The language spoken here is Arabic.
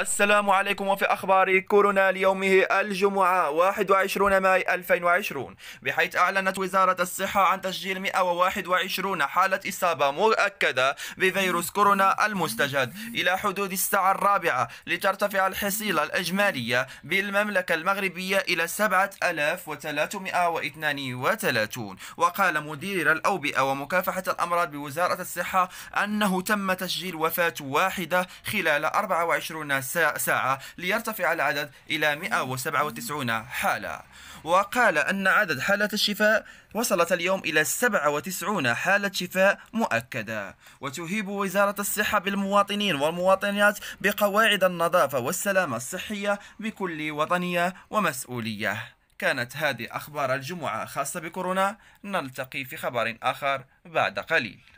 السلام عليكم وفي أخبار كورونا ليومه الجمعة 21 ماي 2020 بحيث أعلنت وزارة الصحة عن تسجيل 121 حالة إصابة مؤكدة بفيروس كورونا المستجد إلى حدود الساعة الرابعة لترتفع الحصيلة الإجمالية بالمملكة المغربية إلى 7332 وقال مدير الأوبئة ومكافحة الأمراض بوزارة الصحة أنه تم تسجيل وفاة واحدة خلال 24 ساعة ساعة ليرتفع العدد إلى 197 حالة وقال أن عدد حالات الشفاء وصلت اليوم إلى 97 حالة شفاء مؤكدة وتهيب وزارة الصحة بالمواطنين والمواطنات بقواعد النظافة والسلامة الصحية بكل وطنية ومسؤولية كانت هذه أخبار الجمعة خاصة بكورونا نلتقي في خبر آخر بعد قليل